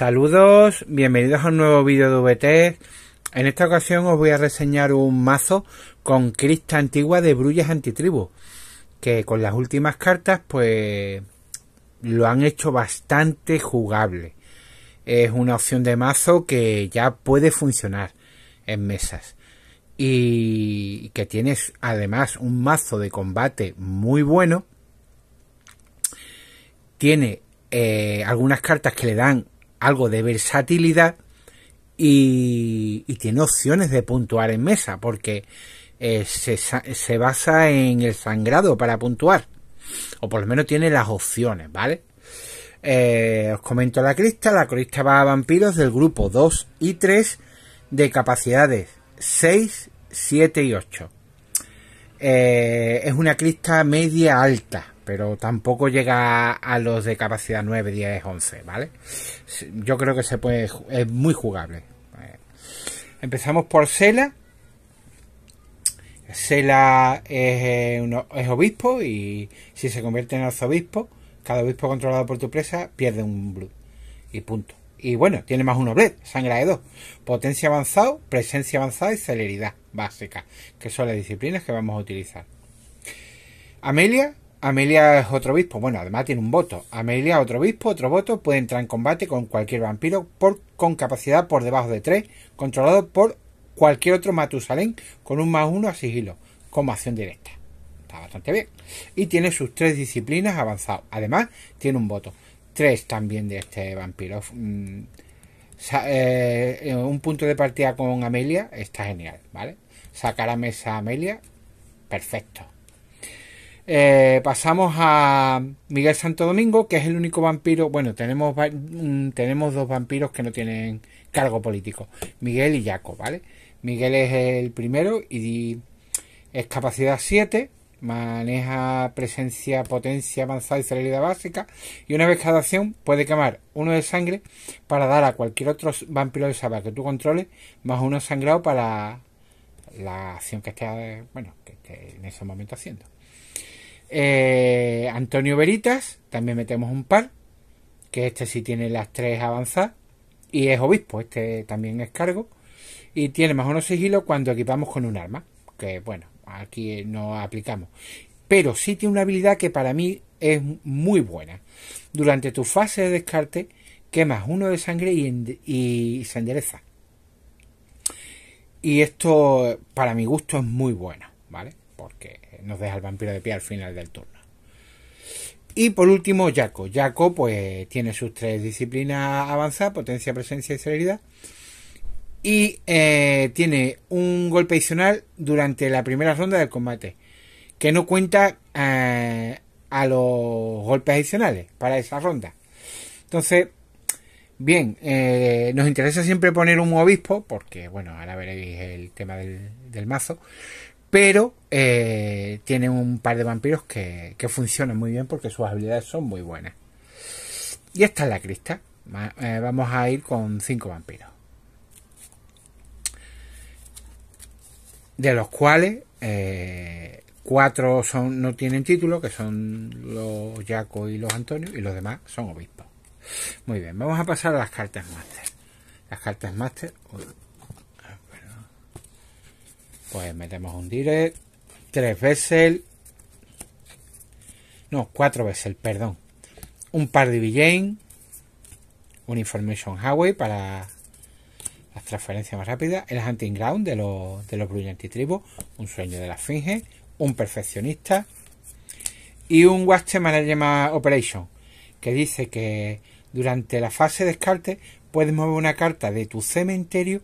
Saludos, bienvenidos a un nuevo vídeo de VT. En esta ocasión os voy a reseñar un mazo con crista antigua de brullas antitribu, que con las últimas cartas pues lo han hecho bastante jugable. Es una opción de mazo que ya puede funcionar en mesas y que tienes además un mazo de combate muy bueno. Tiene eh, algunas cartas que le dan algo de versatilidad y, tiene opciones de puntuar en mesa porque eh, se, basa en el sangrado para puntuar o por lo menos tiene las opciones, ¿vale? Eh, os comento la crista, la crista va a vampiros del grupo 2 y 3 de capacidades 6, 7 y 8. Eh, es una crista media alta, pero tampoco llega a los de capacidad 9, 10, 11, ¿vale? Yo creo que se puede, es muy jugable. Eh, empezamos por Sela. Sela eh, es, obispo y si se convierte en arzobispo, cada obispo controlado por tu presa pierde un blue. Y punto. Y bueno, tiene más uno bled, sangre de dos. Potencia avanzado, presencia avanzada y celeridad básica, que son las disciplinas que vamos a utilizar. Amelia Amelia es otro obispo. Bueno, además tiene un voto. Amelia es otro obispo, otro voto. Puede entrar en combate con cualquier vampiro por, con capacidad por debajo de 3, controlado por cualquier otro Matusalén con un más uno a sigilo, como acción directa. Está bastante bien. Y tiene sus tres disciplinas avanzadas. Además, tiene un voto. Tres también de este vampiro. Mm, eh, un punto de partida con Amelia está genial, ¿vale? Sacar a mesa a Amelia, perfecto. Eh, pasamos a Miguel Santo Domingo, que es el único vampiro. Bueno, tenemos, mm, tenemos dos vampiros que no tienen cargo político: Miguel y Jaco, ¿vale? Miguel es el primero y es capacidad 7, maneja presencia, potencia avanzada y celeridad básica. Y una vez cada acción puede quemar uno de sangre para dar a cualquier otro vampiro de Saba que tú controles, más uno sangrado para la acción que esté, eh, bueno, que esté en ese momento haciendo. Eh, Antonio Veritas, también metemos un par, que este sí tiene las tres avanzadas, y es obispo, este también es cargo, y tiene más o menos sigilo cuando equipamos con un arma, que bueno, aquí eh, no aplicamos, pero sí tiene una habilidad que para mí es muy buena. Durante tu fase de descarte, quemas uno de sangre y, y se endereza. Y esto, para mi gusto, es muy bueno, ¿vale? Porque nos deja el vampiro de pie al final del turno. Y por último, Jaco. Jaco, pues, tiene sus tres disciplinas avanzadas, potencia, presencia y celeridad. Y eh, tiene un golpe adicional durante la primera ronda del combate, que no cuenta eh, a los golpes adicionales para esa ronda. Entonces, bien, eh, nos interesa siempre poner un obispo, porque, bueno, ahora veréis el tema del mazo pero eh, tiene un par de vampiros que, funcionan muy bien porque sus habilidades son muy buenas. Y esta es la crista. Eh, vamos a ir con cinco vampiros. De los cuales eh, cuatro son, no tienen título, que son los Jaco y los Antonio, y los demás son obispos. Muy bien, vamos a pasar a las cartas máster. Las cartas máster. Pues metemos un direct. Tres veces. No, cuatro veces, perdón. Un par de Villain. Un Information Highway para las transferencias más rápidas. El Hunting Ground de los, de los Tribus. Un sueño de la Finge. Un perfeccionista. Y un waste Management Operation. Que dice que durante la fase de descarte puedes mover una carta de tu cementerio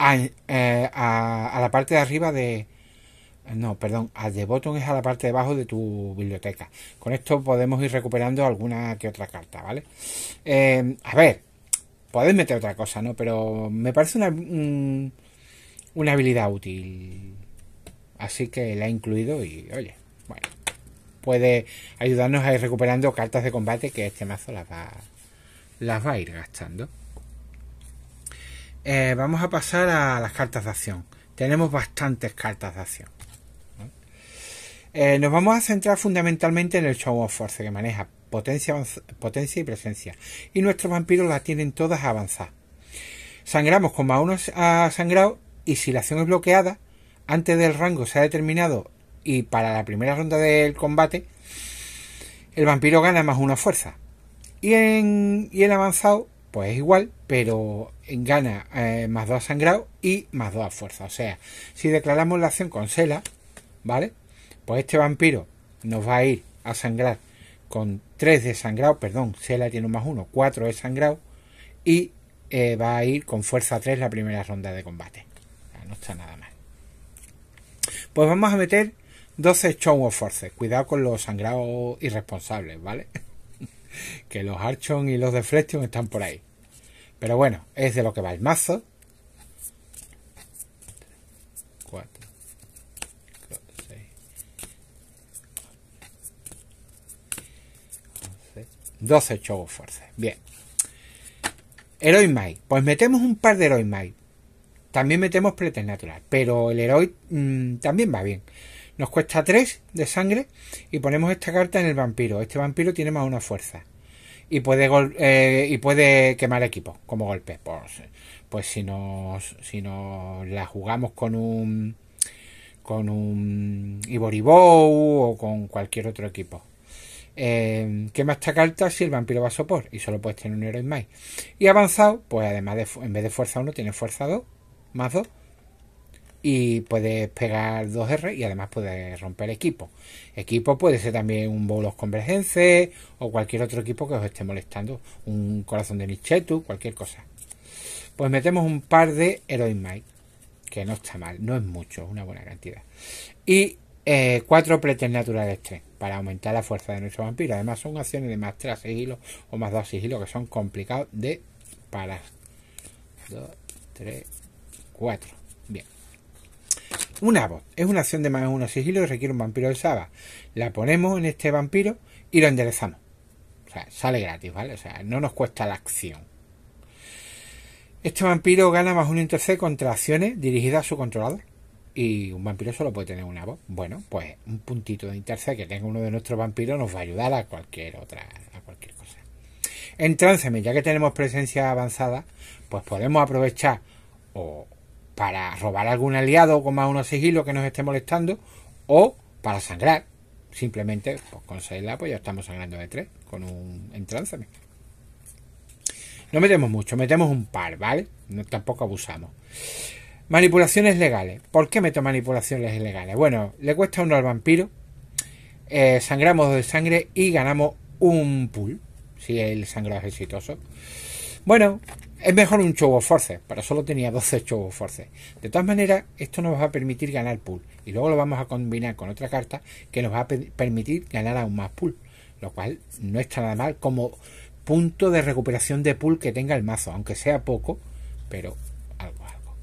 Ah, eh, a, la parte de arriba de, no, perdón, a The Bottom es a la parte de abajo de tu biblioteca. Con esto podemos ir recuperando alguna que otra carta, ¿vale? Eh, a ver, podéis meter otra cosa, ¿no? Pero me parece una, una habilidad útil. Así que la he incluido y, oye, bueno, puede ayudarnos a ir recuperando cartas de combate que este mazo las las va a ir gastando. Eh, vamos a pasar a las cartas de acción. Tenemos bastantes cartas de acción. Eh, nos vamos a centrar fundamentalmente en el Show of Force que maneja potencia, potencia y presencia. Y nuestros vampiros las tienen todas a Sangramos como más uno ha sangrado y si la acción es bloqueada, antes del rango se ha determinado y para la primera ronda del combate, el vampiro gana más una fuerza. Y en, y en avanzado pues es igual, pero gana eh, más 2 a sangrado y más 2 a fuerza. O sea, si declaramos la acción con Sela, ¿vale? Pues este vampiro nos va a ir a sangrar con 3 de sangrado, perdón, Sela tiene un más 1, 4 de sangrado y eh, va a ir con fuerza 3 la primera ronda de combate. No está nada mal. Pues vamos a meter 12 Chow of Forces. Cuidado con los sangrados irresponsables, ¿vale? que los Archon y los Deflection están por ahí. Pero bueno, es de lo que va el mazo. 4, 6, 12 Chogo fuerza. Bien. Heroic Mike. Pues metemos un par de Heroi También metemos Preternatural. Pero el Heroi mm, también va bien. Nos cuesta 3 de sangre y ponemos esta carta en el vampiro. Este vampiro tiene más una fuerza y puede eh, y puede quemar equipo como golpe pues, pues si nos si nos la jugamos con un con un Iboribou o con cualquier otro equipo em, quema esta carta si el vampiro va a sopor y solo puedes tener un héroe más y avanzado pues además de en vez de fuerza 1 tiene fuerza 2 más 2 y puedes pegar 2R y además puedes romper equipo. Equipo puede ser también un bolos convergence o cualquier otro equipo que os esté molestando, un corazón de Nichetu, cualquier cosa. Pues metemos un par de heroin Mike que no está mal, no es mucho, es una buena cantidad. Y eh, cuatro cuatro naturales 3 para aumentar la fuerza de nuestro vampiro. Además, son acciones de más 3 sigilo o más 2 sigilo que son complicados de parar. 2, 3, 4. Bien. Una voz. Es una acción de más uno sigilo que requiere un vampiro del Saba. La ponemos en este vampiro y lo enderezamos. O sea, sale gratis, ¿vale? O sea, no nos cuesta la acción. Este vampiro gana más un interce contra acciones dirigidas a su controlador. Y un vampiro solo puede tener una voz. Bueno, pues un puntito de interce que tenga uno de nuestros vampiros nos va a ayudar a cualquier otra, a cualquier cosa. Entonces, mira, ya que tenemos presencia avanzada, pues podemos aprovechar o, para robar algún aliado con más unos sigilo que nos esté molestando o para sangrar. Simplemente pues, con 6 pues ya estamos sangrando de tres con un entránzame. No metemos mucho, metemos un par, ¿vale? No, tampoco abusamos. Manipulaciones legales. ¿Por qué meto manipulaciones legales? Bueno, le cuesta uno al vampiro. Eh, sangramos de sangre y ganamos un pool. Si el sangrado es exitoso. Bueno, es mejor un Chobo Force, pero solo tenía 12 Chobo force De todas maneras, esto nos va a permitir ganar pool, y luego lo vamos a combinar con otra carta que nos va a permitir ganar aún más pool, lo cual no está nada mal como punto de recuperación de pool que tenga el mazo, aunque sea poco, pero algo, algo.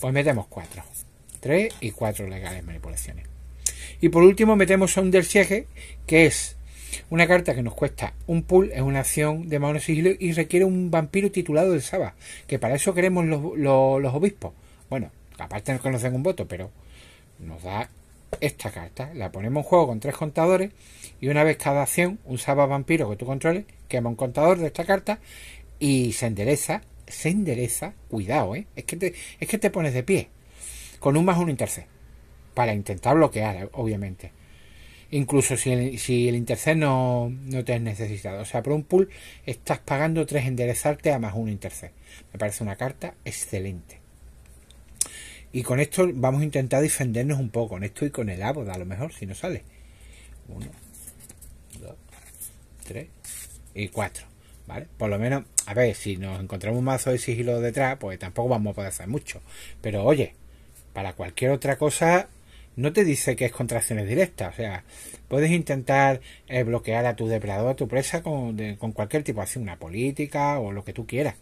Pues metemos 4, 3 y 4 legales manipulaciones. Y por último metemos a un Siege, que es una carta que nos cuesta un pull es una acción de mano sigilo y requiere un vampiro titulado del Saba, que para eso queremos los, obispos. Bueno, aparte nos conocen un voto, pero nos da esta carta. La ponemos en juego con tres contadores y una vez cada acción, un Saba vampiro que tú controles, quema un contador de esta carta y se endereza, se endereza, cuidado, ¿eh? es, que te, es que te pones de pie, con un más uno intercé para intentar bloquear, obviamente incluso si el, si no, te es necesitado. O sea, por un pool estás pagando tres enderezarte a más un intercept. Me parece una carta excelente. Y con esto vamos a intentar defendernos un poco, con esto y con el abo, a lo mejor, si no sale. 1, dos, 3 y 4. ¿Vale? Por lo menos, a ver, si nos encontramos un mazo de sigilo detrás, pues tampoco vamos a poder hacer mucho. Pero oye, para cualquier otra cosa no te dice que es contra acciones directas. O sea, puedes intentar eh, bloquear a tu depredador, a tu presa con, cualquier tipo, acción, una política o lo que tú quieras.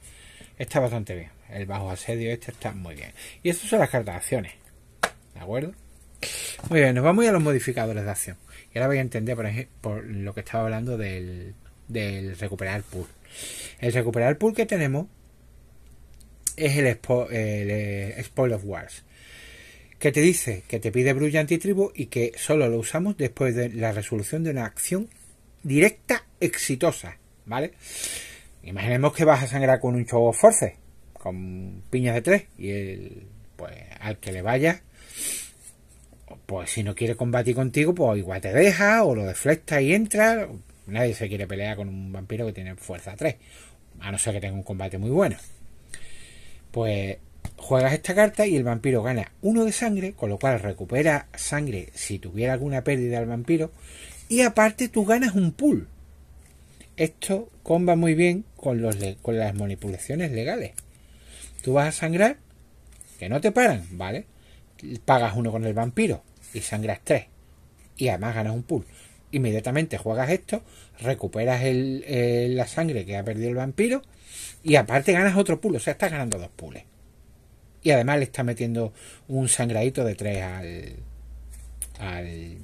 Está bastante bien. El bajo asedio este está muy bien. Y estas son las cartas de acciones. ¿De acuerdo? Muy bien, nos vamos a los modificadores de acción. Y ahora voy a entender por, lo que estaba hablando del, del recuperar pool. El recuperar pool que tenemos es el eh, Spoil of Wars. ¿Qué te dice que te pide Brulla Tribu y que solo lo usamos después de la resolución de una acción directa exitosa, ¿vale? Imaginemos que vas a sangrar con un chavo force, con piñas de tres, y el, pues, al que le vaya, pues si no quiere combatir contigo, pues igual te deja, o lo deflecta y entra. Nadie se quiere pelear con un vampiro que tiene fuerza 3, a no ser que tenga un combate muy bueno. Pues Juegas esta carta y el vampiro gana uno de sangre, con lo cual recupera sangre si tuviera alguna pérdida al vampiro. Y aparte tú ganas un pool. Esto comba muy bien con, los, las manipulaciones legales. Tú vas a sangrar, que no te paran, ¿vale? Pagas uno con el vampiro y sangras tres. Y además ganas un pool. Inmediatamente juegas esto, recuperas eh, la sangre que ha perdido el vampiro y aparte ganas otro pool. O sea, estás ganando dos pools. Y además le está metiendo un sangradito de 3 al, al.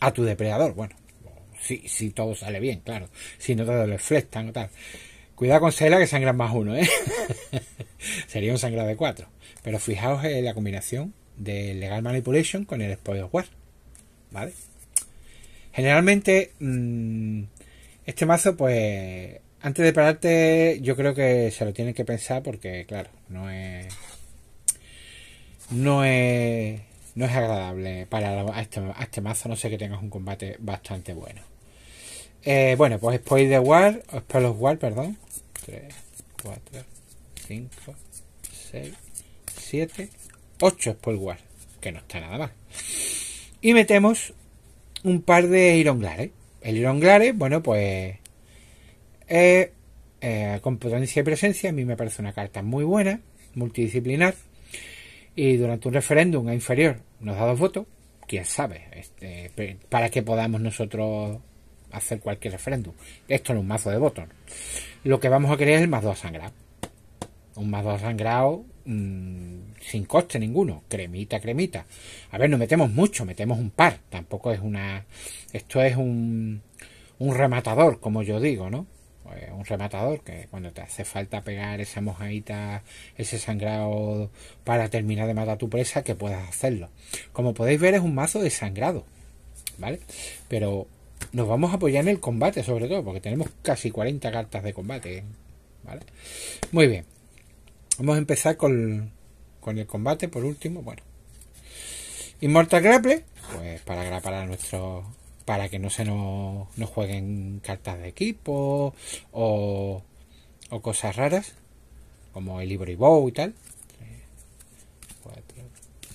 a tu depredador. Bueno, si, si todo sale bien, claro. Si no te lo flectan o tal. Cuidado con Cela que sangra más uno, ¿eh? Sería un sangrado de 4. Pero fijaos en eh, la combinación de Legal Manipulation con el War. ¿Vale? Generalmente, mm, este mazo, pues antes de pararte, yo creo que se lo tienen que pensar porque, claro, no es. No es. No es agradable para este, este, mazo, no sé que tengas un combate bastante bueno. Eh, bueno, pues Spoil the War, Spoil of War, perdón. 3, 4, 5, 6, 7, 8 Spoil War, que no está nada más Y metemos un par de Iron Glare. El Iron Glare, bueno, pues eh, eh, Con potencia y presencia, a mí me parece una carta muy buena, multidisciplinar, y durante un referéndum a inferior nos da dos votos, quién sabe, este, para que podamos nosotros hacer cualquier referéndum. Esto no es un mazo de votos. Lo que vamos a querer es el más dos sangrado. Un más dos sangrado mm, sin coste ninguno. Cremita, cremita. A ver, no metemos mucho, metemos un par. Tampoco es una. Esto es un, un rematador, como yo digo, ¿no? Pues, un rematador que cuando te hace falta pegar esa mojadita, ese sangrado para terminar de matar tu presa, que puedas hacerlo. Como podéis ver es un mazo de sangrado, ¿vale? Pero nos vamos a apoyar en el combate sobre todo, porque tenemos casi 40 cartas de combate, ¿vale? Muy bien. Vamos a empezar con, el combate por último, bueno. Inmortal Grapple, pues para grapar a nuestro para que no se nos jueguen cartas de equipo o, cosas raras como el libro y bow y tal. 3, 4,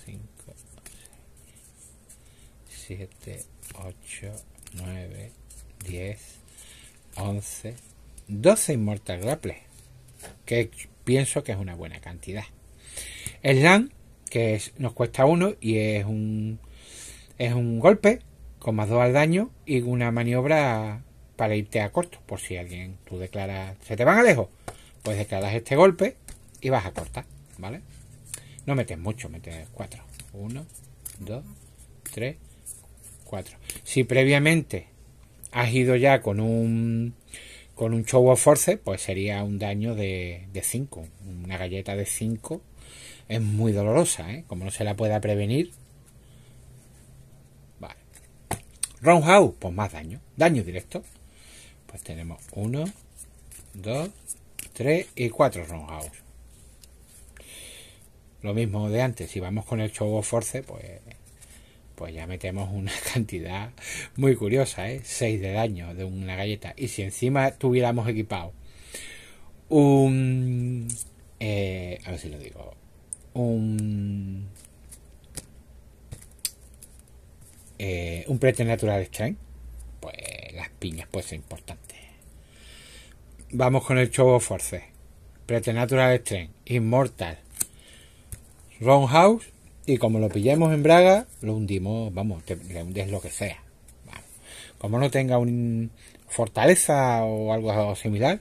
5, 6, 7, 8, 9, 10, 11, 12 inmortal Grapple, que pienso que es una buena cantidad. El LAN, que nos cuesta uno y es un, es un golpe con más 2 al daño y una maniobra para irte a corto, por si alguien tú declaras, se te van a lejos, pues declaras este golpe y vas a cortar, ¿vale? No metes mucho, metes 4. 1, 2, 3, 4. Si previamente has ido ya con un con un show of force, pues sería un daño de 5. una galleta de 5 es muy dolorosa, ¿eh? Como no se la pueda prevenir, Roundhouse, pues más daño. Daño directo. Pues tenemos uno Dos, tres y cuatro roundhouse. Lo mismo de antes, si vamos con el of Force, pues, pues ya metemos una cantidad muy curiosa, ¿eh? 6 de daño de una galleta. Y si encima tuviéramos equipado un... Eh, a ver si lo digo. Un eh, un preternatural strength, pues las piñas Pues ser importantes. Vamos con el Chobo Force, Preternatural strength, Immortal, Roundhouse, y como lo pillemos en Braga, lo hundimos, vamos, le hundes lo que sea. Como no tenga un fortaleza o algo similar,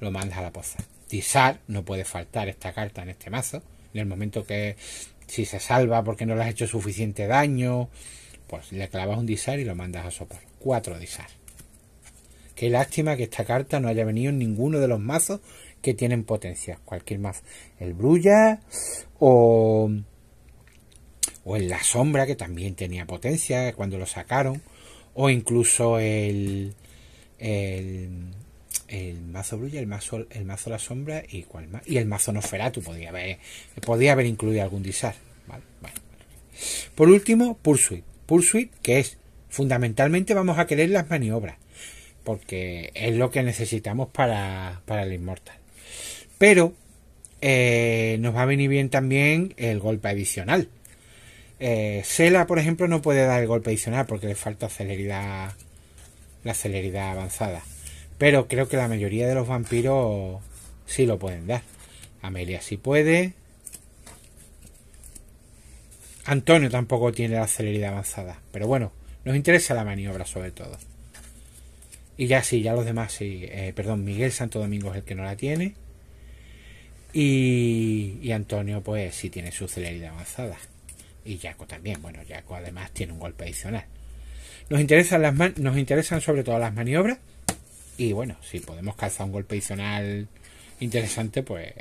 lo mandas a la poza. Disar, no puede faltar esta carta en este mazo, en el momento que si se salva porque no le has hecho suficiente daño, pues le clavas un disar y lo mandas a sopar. Cuatro disar. Qué lástima que esta carta no haya venido en ninguno de los mazos que tienen potencia. Cualquier mazo. El Brulla o, o el La Sombra, que también tenía potencia cuando lo sacaron. O incluso el, el el mazo brulla, el mazo, el mazo la sombra y Y el mazo Noferatu podía haber, podía haber incluido algún disar. Por último, Pursuit. Pursuit, que es fundamentalmente vamos a querer las maniobras. Porque es lo que necesitamos para, el Inmortal. Pero eh, nos va a venir bien también el golpe adicional. Eh, Sela, por ejemplo, no puede dar el golpe adicional porque le falta celeridad. La celeridad avanzada. Pero creo que la mayoría de los vampiros sí lo pueden dar. Amelia sí puede. Antonio tampoco tiene la celeridad avanzada. Pero bueno, nos interesa la maniobra sobre todo. Y ya sí, ya los demás sí. Eh, perdón, Miguel Santo Domingo es el que no la tiene. Y, y, Antonio, pues sí tiene su celeridad avanzada. Y Jaco también. Bueno, Jaco además tiene un golpe adicional. Nos interesan, las nos interesan sobre todo las maniobras y bueno, si podemos calzar un golpe adicional interesante, pues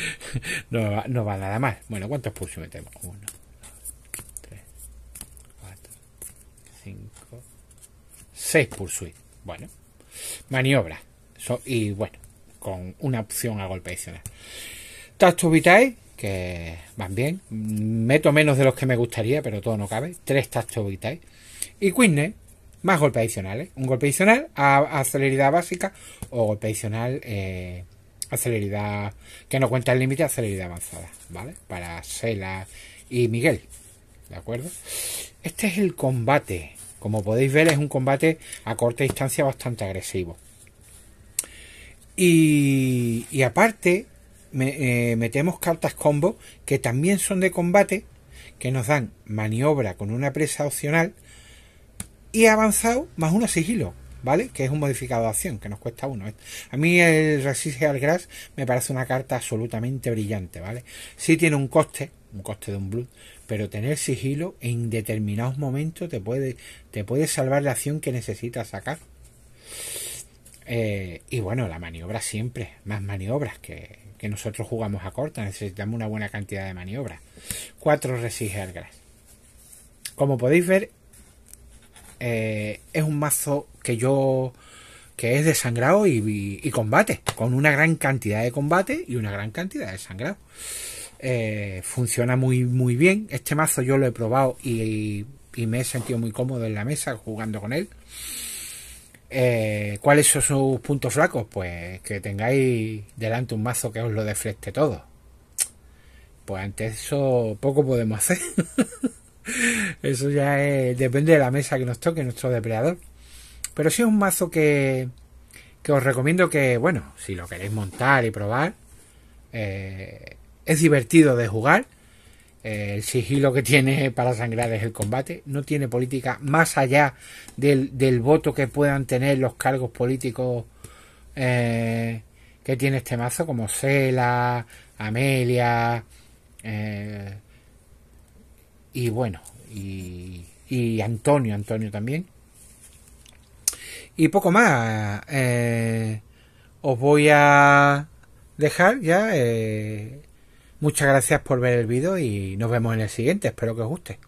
no, va, nada mal. Bueno, ¿cuántos pulsos metemos? Uno, dos, tres, cuatro, cinco, seis pursuit. Bueno, maniobra. y bueno, con una opción a golpe adicional. Tacto que van bien. Meto menos de los que me gustaría, pero todo no cabe. Tres Tacto Y Quinne, más golpes adicionales. ¿eh? Un golpe adicional a, a celeridad básica o golpe adicional eh, a celeridad que no cuenta el límite a celeridad avanzada. ¿Vale? Para Sela y Miguel. ¿De acuerdo? Este es el combate. Como podéis ver, es un combate a corta distancia bastante agresivo. Y, y aparte, eh, metemos cartas combo que también son de combate, que nos dan maniobra con una presa opcional y avanzado más uno sigilo, ¿vale? Que es un modificado de acción, que nos cuesta uno. ¿eh? A mí el Resist al Grass me parece una carta absolutamente brillante, ¿vale? Sí tiene un coste, un coste de un blue, pero tener sigilo en determinados momentos te puede, te salvar la acción que necesitas sacar. Eh, y bueno, la maniobra siempre, más maniobras que, nosotros jugamos a corta, necesitamos una buena cantidad de maniobras. Cuatro resige al grass. Como podéis ver, eh, es un mazo que yo que es de sangrado y, combate, con una gran cantidad de combate y una gran cantidad de sangrado. Eh, funciona muy, muy bien. Este mazo yo lo he probado y, me he sentido muy cómodo en la mesa jugando con él. Eh, ¿Cuáles son sus puntos flacos? Pues que tengáis delante un mazo que os lo defreste todo. Pues ante eso poco podemos hacer. Eso ya depende de la mesa que nos toque, nuestro depredador. Pero sí es un mazo que, que os recomiendo que, bueno, si lo queréis montar y probar, eh, es divertido de jugar. Eh, el sigilo que tiene para sangrar es el combate. No tiene política más allá del, del voto que puedan tener los cargos políticos eh, que tiene este mazo, como Sela, Amelia y bueno, y, y Antonio, Antonio también. Y poco más. Eh, os voy a dejar ya. Eh, muchas gracias por ver el vídeo y nos vemos en el siguiente. Espero que os guste.